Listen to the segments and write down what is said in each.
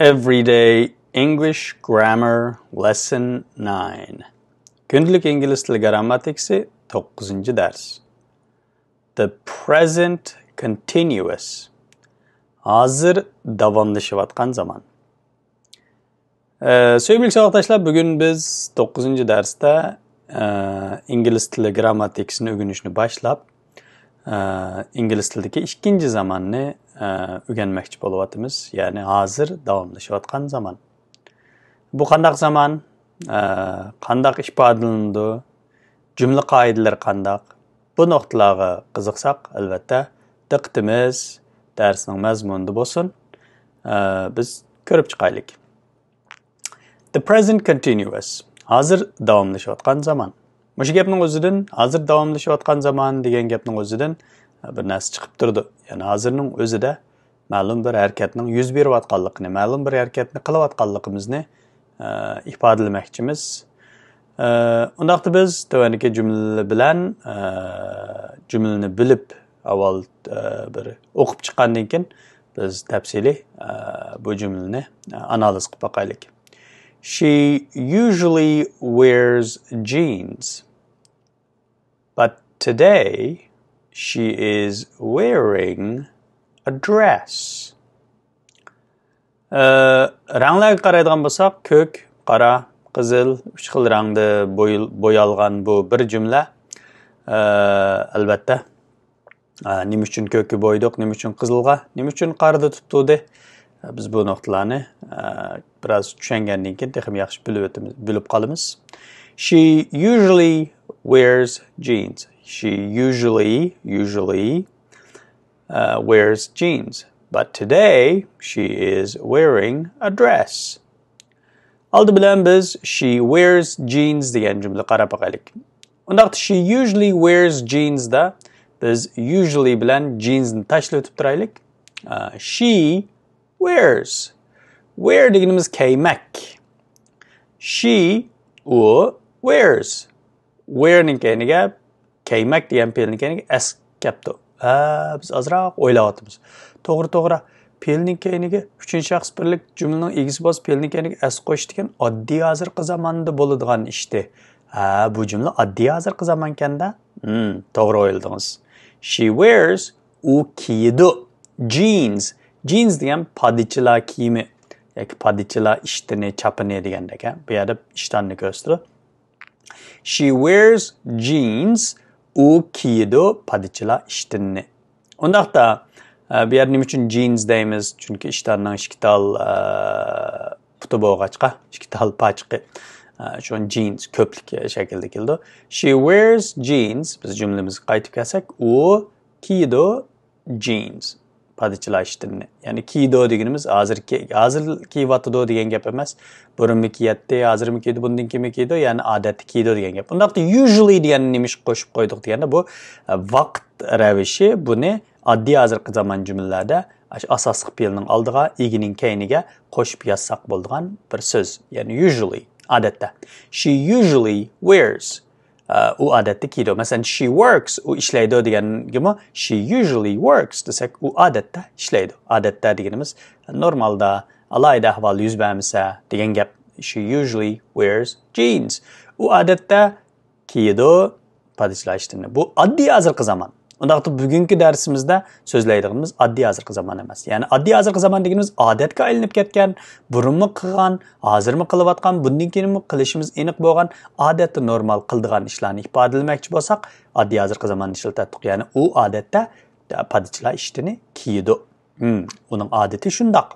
Everyday English Grammar Lesson 9 Günlük İngiliz Dili Gramer 9. ders The Present Continuous Hazır davamlaşıvatkan zaman ee, Söyleyebiliriz arkadaşlar bugün biz 9. derste e, İngiliz Dili Gramer Teksini ögünüşünü başlap e, İngiliz Dili'deki ikinci zamanını o'rganmoqchi bo'lyapmiz ya'ni hozir davomlashayotgan zamon bu qandaq zamon qandaq ifodalanadi jumla qoidalar qandaq bu nuqtalarga qiziqsak albatta diqqatimiz darsning mazmunida bo'lsin biz ko'rib chiqaylik the present continuous hozir davomlashayotgan zamon o'sha gapning o'zidan hozir davomlashayotgan zamon degan gapning o'zidan bir narsa chiqib turdi ya'ni hozirning o'zida ma'lum bir harakatning yuz berayotganligini ma'lum bir harakatni qilayotganligimizni e, ifodalamoqchimiz e, undaqda biz tuvaniki jumla bilan e, jumlani bilib avval bir o'qib chiqqandan keyin biz tafsili bu jumlani analiz qilib boqaylik she usually wears jeans but today She is wearing a dress. Ә, раңларға қарайдыған болсақ, көк, қара, қызыл, үш қыл раңды боялған бұл бір жүмлі. Ә, әлбәтте, үшін көкі бойдық, не үшін қызылға, нем үшін қарды тұттуды. біз бұл нұқтыланы біраз түшенгенден кейін текім яқшы біліп, біліп қалымыз. She usually wears jeans. She usually, usually uh, wears jeans, but today she is wearing a dress. Al bilambas, she wears jeans diyen cümle qarabaqalik. Ondaqt she usually wears jeans da biz usually bilan jeans tashlab o'tib turaylik. Uh, she wears. Wear kay kiymak. She u uh, wears. Wearning keyiniga kaymak degan fe'lni keyiniga s kelibdi ha biz ozroq o'ylayapmiz to'g'ri to'g'ri fe'lni keyiniga uchinchi shaxs birlik jumlaning egisi bo'lsa fe'lni keyiniga s qo'yish degan oddiy hozirgi zamonda bo'ladigan ishdi ha bu jumla oddiy hozirgi zamankanda hmm, to'g'ri o'yladingiz she wears u kiydi jeans jeans degan padichilar kiyimi yoki padichilar ishtini chapini deganda ekan bu yerda ishtanni ko'rsatdi she wears jeans u kiydo padichila ishtinni undaqda e, bu yer nima uchun jeans deymiz chunki ishtarning shkital e, puti bo'lg'achqa shkital pachqi shun e, jeans ko'plik shaklida keldi she wears jeans biz jumlamizga qaytib kelsak u kiydo jeans පදිච්චලාශිතන්න යන කීදෝදිගෙනම ආසිරිකය ආසිල් කීවත්ත දෝදිගෙන් ගැපමස් බොරුමි කියත්තේ ආසිරම කීද bundinkimi kiydi yani adet kiydirgen yap. Bunda da usually degan nimish qo'shib qo'ydik deganda bu e, vaqt ravishi buni oddiy hozirgi zaman cümlələrdə asas qıpyılının oldiga iginin keynigə qo'shib yozsak bolduğan bir so'z, Yani usually, odatda. She usually wears u adette kiydi. Mesela she works u ishlaydi degan gibi she usually works desak u odatda ishlaydi. Odatda deganimiz normalda alayda ahvol yuz bermasa degan gap. She usually wears jeans. U odatda kiydi. Padishlashtimni. Bu oddiy azir qizaman. Ondaqda bugungi darsimizda so'zlaydiganimiz oddiy hozirgi zamon emas. Ya'ni oddiy zaman zamon deganimiz odatga aylanib ketgan, burunmi qilgan, hozirmi qilayotgan, bundan keyinmi qilishimiz aniq bo'lgan, odatda normal qildigan ishlarni ifodalamoqchi bo'lsak, oddiy hozirgi zamonni ishlatdik. Ya'ni u odatda padichilar ishtini kiydi. Hmm, uning odati shundoq.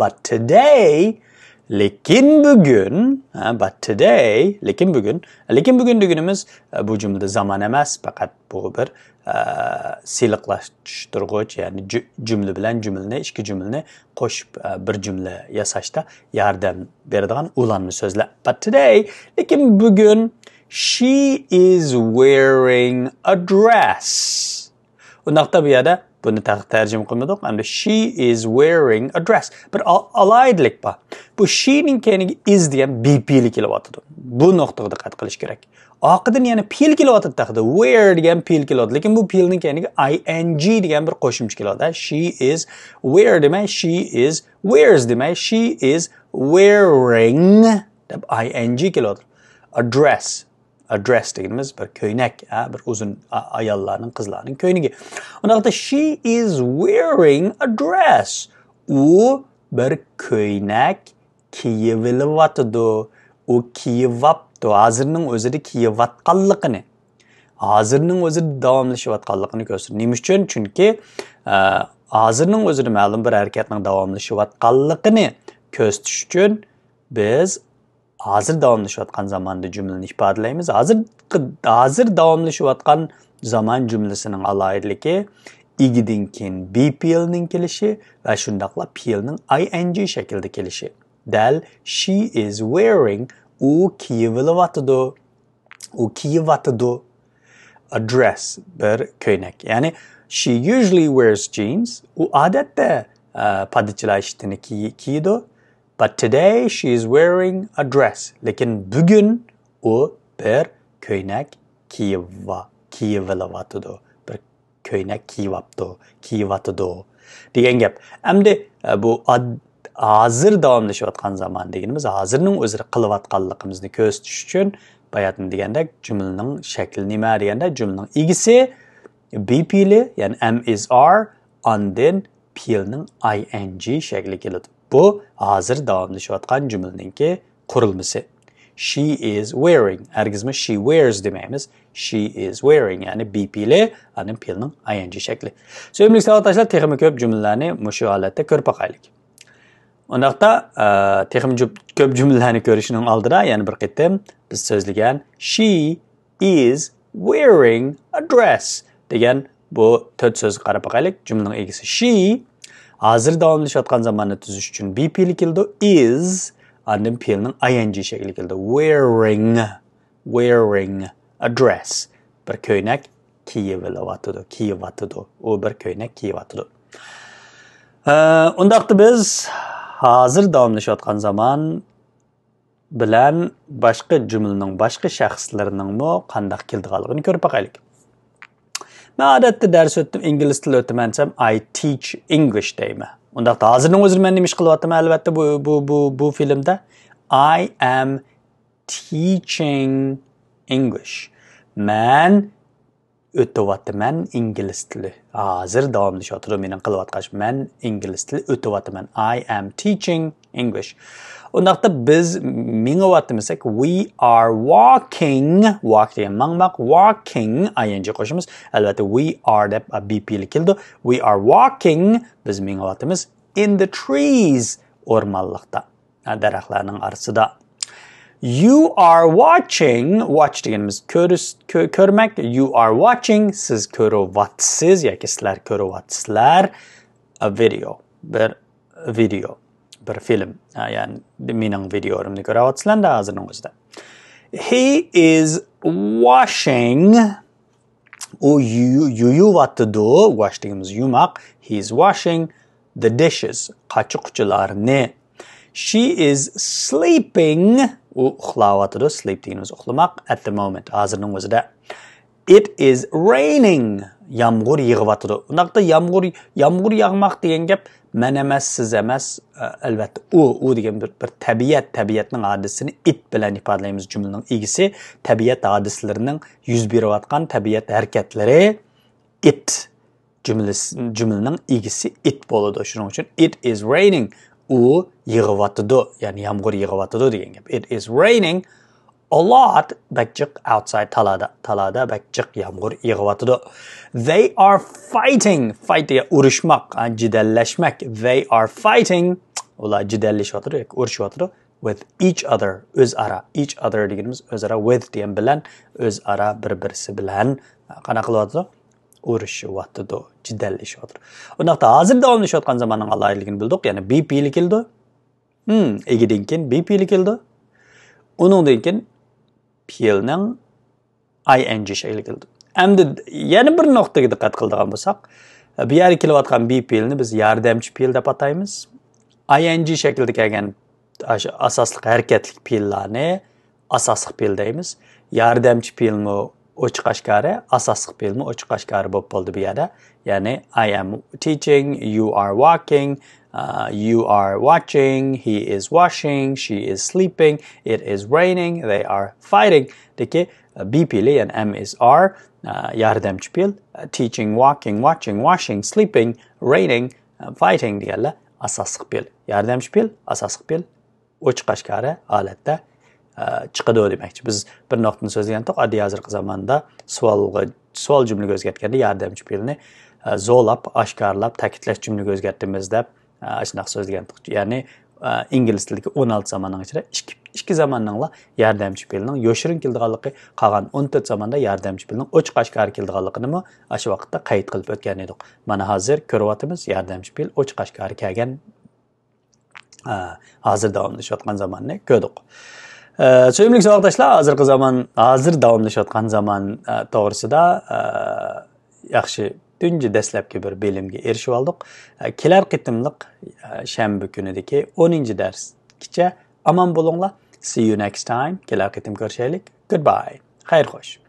But today Lekin bugun, but today, lekin bugün, lekin bugün degunimiz e, bu jumlada zaman emas, faqat bu bir siyliqlashtirg'ich ya'ni jumla bilan jumlani ikki jumlani qo'shib e, bir jumla yasashda yordam beradigan ulanma so'zlar but today lekin bugun she is wearing a dress undaqda bu yerda Buni tarjim qilmadik. Endi she is wearing a dress. Bir alayidlik bor. Bu shening keyiniga is degan bpli kelyotdi. Bu nuqtaga diqqat qilish kerak. Oqidan yana pil kelyotdi taqda wear degan pil keladi Lekin bu pilning keyiniga ing degan bir qo'shimcha keladi She is wear demay she is wears demay she is wearing deb ing keladi A dress dress deganimiz bir ko'ynak bir uzun ayollarning qizlarning ko'ynagi Unaqda she is wearing a dress u bir ko'ynak kiyib u kiyivyapti hozirning o'zida kiyibotganligini. hozirning o'zida davomlashayotganligini ko'rsatdi nima uchun chunki hozirning o'zida ma'lum bir harakatning davomlashayotganligini ko'rsatish uchun biz hozir davomlashayotgan zamonni jumlani ifodalaymiz hozir hozir davomlashayotgan zamon jumlasining alohidligi igidan keyin bplning kelishi va shundoqla plning ing shaklda kelishi dal she is wearing u kiyivilyotidi u kiyivatidi a dress bir köynek. ya'ni she usually wears jeans u odatda uh, e, padichilar shitini kiydi But today she is wearing a dress. Lekin bugun u bir ko'ynak kiyva kiyilyapti. Bir ko'ynak kiyyapti, kiyyapti degan gap. Endi e, bu hozir davomlashayotgan zamon deganimiz hozirning o'zida qilayotganligimizni ko'rsatish uchun bayatni deganda jumlaning shakli nima deganda jumlaning egisi bpli ya'ni am is are, ondan pilning ing shakli keladi. Bu hozir davomlashayotgan jumlaninki qurilmisi She is wearing. Hargizmi she wears demaymiz. She is wearing. Ya'ni bpli, ya'ni pelning ing shakli. So'mlik savatdoshlar texmi ko'p jumlalarni mushu holatda ko'rib boqaylik. Undaqda e, texim ko'p jumlalarni ko'rishning oldida yana bir qaytim biz so'zlagan she is wearing a dress degan bu to'rt so'zga qarab boqaylik. Jumlaning egasi she hozir davomlashayotgan zamonni tuzish uchun bplik keldi is andin pelning ing shakli keldi wearing wearing a dress bir ko'ynak kiyilyotidi kiyilyotidi u bir ko'ynak kiyilyotidi undaqda biz hozir davomlashayotgan zaman bilan boshqa jumlaning boshqa shaxslarningmi qandaq keldiganligini ko'rib boqaylik Mən adətdir dərs ötdüm, ingilis dili ötməncəm, I teach English deyimə. Ondaqda hazırın özü mən nimiş qılıbatdım əlbəttə bu bu bu bu filmdə I am teaching English. Mən ötüvatımən ingilis dili. Hazır davamlı şatırım mənim qılıbatqaş. Mən ingilis dili ötüvatımən. I am teaching English. Undaqda biz miňyp demek we are walking, walk diye mangmak, walking ing goşumyz. Elbetde we are de a bp'lik We are walking biz miňyp in the trees ormanlykda, daraklaryň arasynda. You are watching, watch diyenimiz körüz, kö, körmek. You are watching, siz körovatsız, ya ki sizler körovatsızlar. A video, bir video bir film, yani mening videoimni ko'ryapsizlarda hozirni o'zida. He is washing u yuvyaptidu, wash deganimiz yumak He is washing the dishes, ne She is sleeping, u uxlayaptidu, sleep deganimiz uxlamaq at the moment, hozirning o'zida. It is raining. Yağmur yığıvatıdı. Undaqda yağmur yağmur yağmaq degan gap men emas, siz emas, e, albatta u u degan bir, bir tabiat, tabiatning hadisini it bilan ifodalaymiz jumlaning egisi, tabiat hadislarining yuz berayotgan tabiat harakatlari it jumlaning egisi it bo'ladi. Shuning uchun it is raining. U yig'yotdi, ya'ni yomg'ir yig'yotdi degan gap. It is raining. A lot bakjiq outside talada talada bakjiq yağmur yağıvatıdı. They are fighting. Fight ya uruşmak, cidalleşmek. They are fighting. Ola cidalleşiyotir, uruşuyorlar. with each other o'z ara. Each other deganimiz o'z ara with degan bilan o'z ara bir-birisi bilan qanaqa qilyotdi? urushyaptidu jidallashyaptir undaqda hozir davomlashayotgan zamonning alohidligini bildik ya'ni bplik keldi hmm, egidan keyin bplik keldi undan keyin pelning ing shaklida keldi endi yana bir nuqtaga diqqat qiladigan bo'lsak e, bu yerga kelayotgan b pelni biz yordamchi pel deb ataymiz ing shaklida kelgan e, asosli harakatli pellarni asosli pel deymiz yordamchi pelni ochiq oshkori asosli pelni ochiq oshkori bo'lib qoldi bu yerda ya'ni i am teaching you are walking Uh, you are watching, he is washing, she is sleeping, it is raining, they are fighting. Deki uh, B pili and M is R. Uh, Yardımcı pil, uh, teaching, walking, watching, washing, sleeping, raining, fighting deganlar asosiy pil. Yordamchi pil, asosiy pil o'ch qashqari holatda chiqadi demakchi. Biz bir nuqtani so'zlagandik, oddiy hazil qizamanda savolga savol jumlaga o'zgartganda yordamchi pilni zo'lab, oshkorlab, ta'kidlash jumlaga o'zgartamiz deb shunaqa so'zlagan ya'ni ingliz tilidagi o'n olti zamanning ichida ikki zamonning yordamchi fe'lining yoshirin kildiganligi qolgan o'n to'rt zamonda yordamchi fe'lning ochiq oshkor ana shu vaqtda qayd qilib o'tgan edik mana hozir ko'ryapmiz yordamchi fe'l ochiq oshkor kelgan hozir davomlashayotgan zamonni ko'rdik so'yimli saboqdoshlar hozirgi zamon hozir davomlashayotgan zamon to'g'risida yaxshi to'rtinchi dastlabki bir bilimga erishib oldik e, kelar qitimliq e, shanba kunidagi o'ninchi darsgacha omon bo'linglar see you next time kelar qitim ko'rishaylik goodbye xayr xo'sh